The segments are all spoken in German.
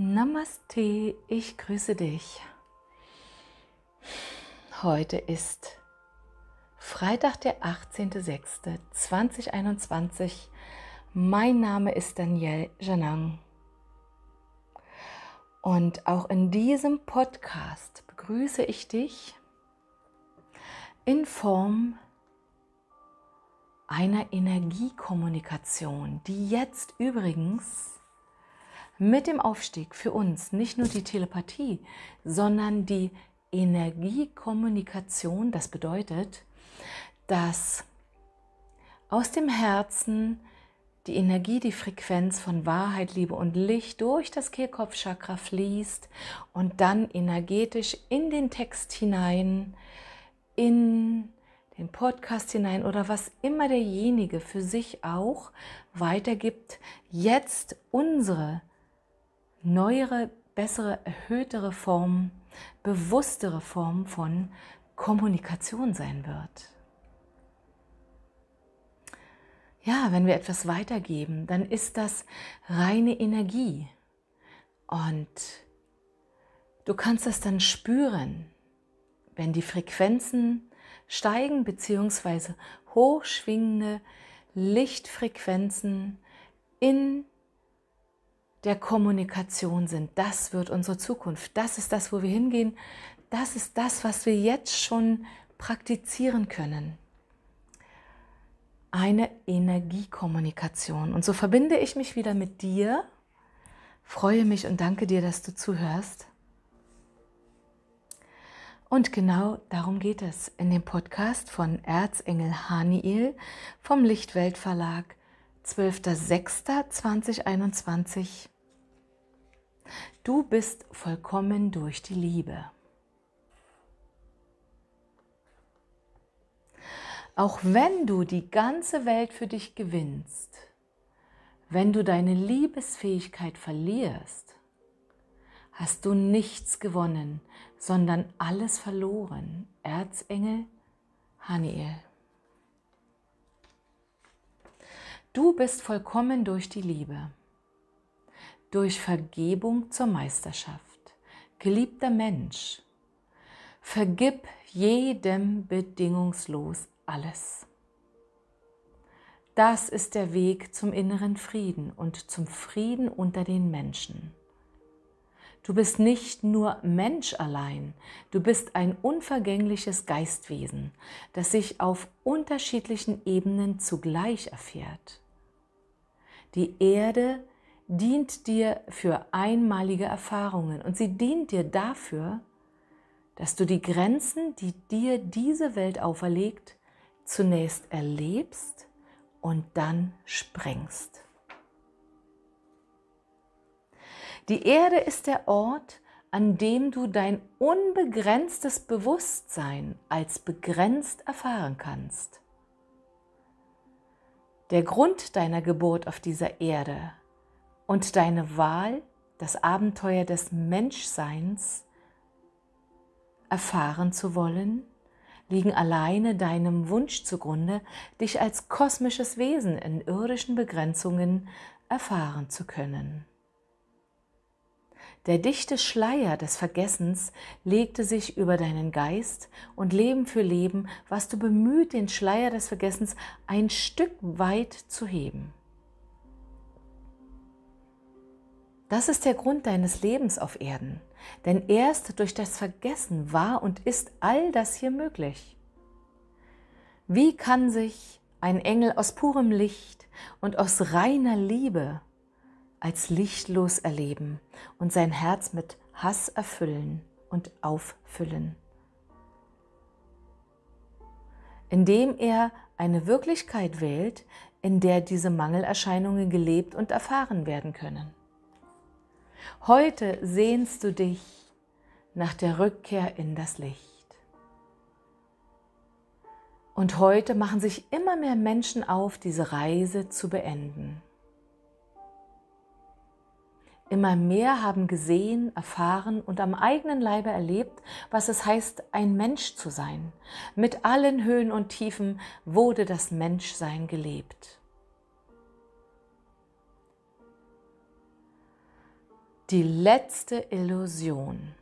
Namaste, ich grüße dich. Heute ist Freitag, der 18.06.2021. Mein Name ist Danielle Janang. Und auch in diesem Podcast begrüße ich dich in Form einer Energiekommunikation, die jetzt übrigens mit dem Aufstieg für uns nicht nur die Telepathie, sondern die Energiekommunikation. Das bedeutet, dass aus dem Herzen die Energie, die Frequenz von Wahrheit, Liebe und Licht durch das Kehlkopfchakra fließt und dann energetisch in den Text hinein, in den Podcast hinein oder was immer derjenige für sich auch weitergibt, jetzt unsere neuere, bessere, erhöhtere Form, bewusstere Form von Kommunikation sein wird. Ja, wenn wir etwas weitergeben, dann ist das reine Energie. Und du kannst das dann spüren, wenn die Frequenzen steigen bzw. hochschwingende Lichtfrequenzen in der Kommunikation sind. Das wird unsere Zukunft. Das ist das, wo wir hingehen. Das ist das, was wir jetzt schon praktizieren können. Eine Energiekommunikation. Und so verbinde ich mich wieder mit dir, freue mich und danke dir, dass du zuhörst. Und genau darum geht es in dem Podcast von Erzengel Haniel vom Lichtweltverlag 12.06.2021. Du bist vollkommen durch die Liebe. Auch wenn du die ganze Welt für dich gewinnst, wenn du deine Liebesfähigkeit verlierst, hast du nichts gewonnen, sondern alles verloren. Erzengel Haniel. Du bist vollkommen durch die Liebe, durch Vergebung zur Meisterschaft. Geliebter Mensch, vergib jedem bedingungslos alles. Das ist der Weg zum inneren Frieden und zum Frieden unter den Menschen. Du bist nicht nur Mensch allein, du bist ein unvergängliches Geistwesen, das sich auf unterschiedlichen Ebenen zugleich erfährt. Die Erde dient dir für einmalige Erfahrungen und sie dient dir dafür, dass du die Grenzen, die dir diese Welt auferlegt, zunächst erlebst und dann sprengst. Die Erde ist der Ort, an dem du dein unbegrenztes Bewusstsein als begrenzt erfahren kannst. Der Grund deiner Geburt auf dieser Erde und deine Wahl, das Abenteuer des Menschseins erfahren zu wollen, liegen alleine deinem Wunsch zugrunde, dich als kosmisches Wesen in irdischen Begrenzungen erfahren zu können. Der dichte Schleier des Vergessens legte sich über deinen Geist und Leben für Leben warst du bemüht, den Schleier des Vergessens ein Stück weit zu heben. Das ist der Grund deines Lebens auf Erden, denn erst durch das Vergessen war und ist all das hier möglich. Wie kann sich ein Engel aus purem Licht und aus reiner Liebe als lichtlos erleben und sein Herz mit Hass erfüllen und auffüllen. Indem er eine Wirklichkeit wählt, in der diese Mangelerscheinungen gelebt und erfahren werden können. Heute sehnst du dich nach der Rückkehr in das Licht. Und heute machen sich immer mehr Menschen auf, diese Reise zu beenden. Immer mehr haben gesehen, erfahren und am eigenen Leibe erlebt, was es heißt, ein Mensch zu sein. Mit allen Höhen und Tiefen wurde das Menschsein gelebt. Die letzte Illusion.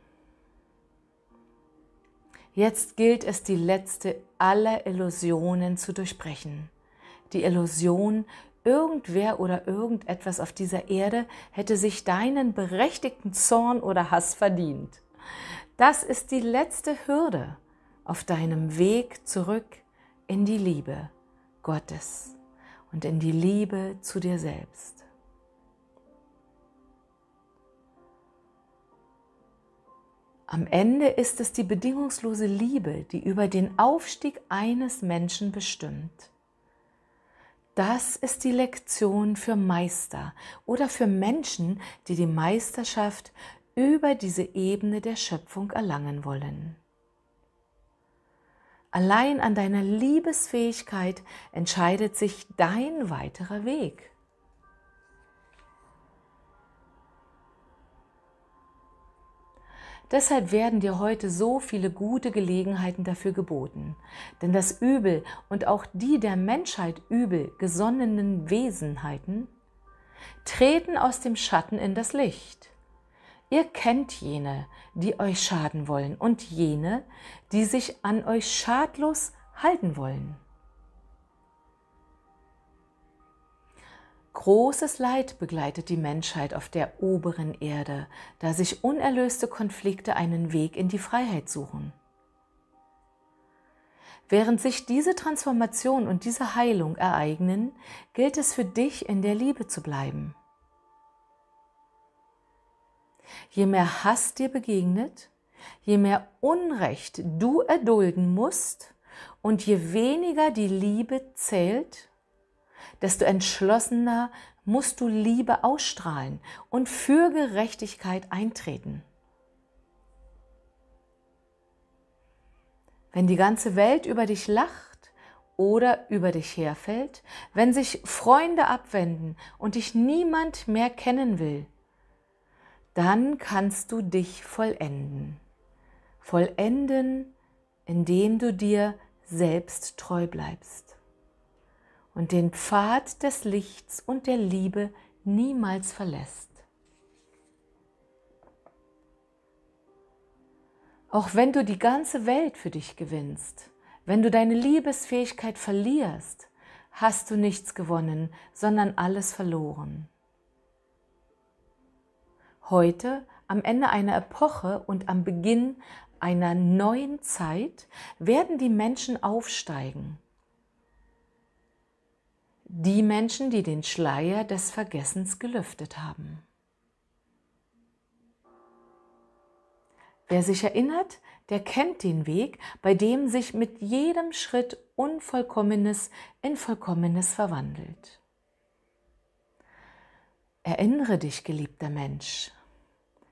Jetzt gilt es, die letzte aller Illusionen zu durchbrechen. Die Illusion Irgendwer oder irgendetwas auf dieser Erde hätte sich deinen berechtigten Zorn oder Hass verdient. Das ist die letzte Hürde auf deinem Weg zurück in die Liebe Gottes und in die Liebe zu dir selbst. Am Ende ist es die bedingungslose Liebe, die über den Aufstieg eines Menschen bestimmt. Das ist die Lektion für Meister oder für Menschen, die die Meisterschaft über diese Ebene der Schöpfung erlangen wollen. Allein an deiner Liebesfähigkeit entscheidet sich dein weiterer Weg. Deshalb werden dir heute so viele gute Gelegenheiten dafür geboten. Denn das Übel und auch die der Menschheit übel gesonnenen Wesenheiten treten aus dem Schatten in das Licht. Ihr kennt jene, die euch schaden wollen und jene, die sich an euch schadlos halten wollen. Großes Leid begleitet die Menschheit auf der oberen Erde, da sich unerlöste Konflikte einen Weg in die Freiheit suchen. Während sich diese Transformation und diese Heilung ereignen, gilt es für dich, in der Liebe zu bleiben. Je mehr Hass dir begegnet, je mehr Unrecht du erdulden musst und je weniger die Liebe zählt, desto entschlossener musst du Liebe ausstrahlen und für Gerechtigkeit eintreten. Wenn die ganze Welt über dich lacht oder über dich herfällt, wenn sich Freunde abwenden und dich niemand mehr kennen will, dann kannst du dich vollenden. Vollenden, indem du dir selbst treu bleibst und den Pfad des Lichts und der Liebe niemals verlässt. Auch wenn du die ganze Welt für dich gewinnst, wenn du deine Liebesfähigkeit verlierst, hast du nichts gewonnen, sondern alles verloren. Heute, am Ende einer Epoche und am Beginn einer neuen Zeit, werden die Menschen aufsteigen die Menschen, die den Schleier des Vergessens gelüftet haben. Wer sich erinnert, der kennt den Weg, bei dem sich mit jedem Schritt Unvollkommenes in Vollkommenes verwandelt. Erinnere dich, geliebter Mensch,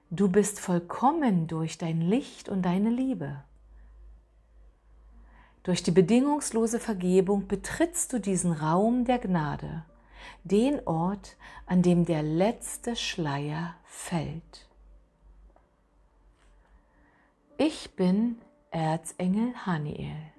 du bist vollkommen durch dein Licht und deine Liebe. Durch die bedingungslose Vergebung betrittst du diesen Raum der Gnade, den Ort, an dem der letzte Schleier fällt. Ich bin Erzengel Haniel.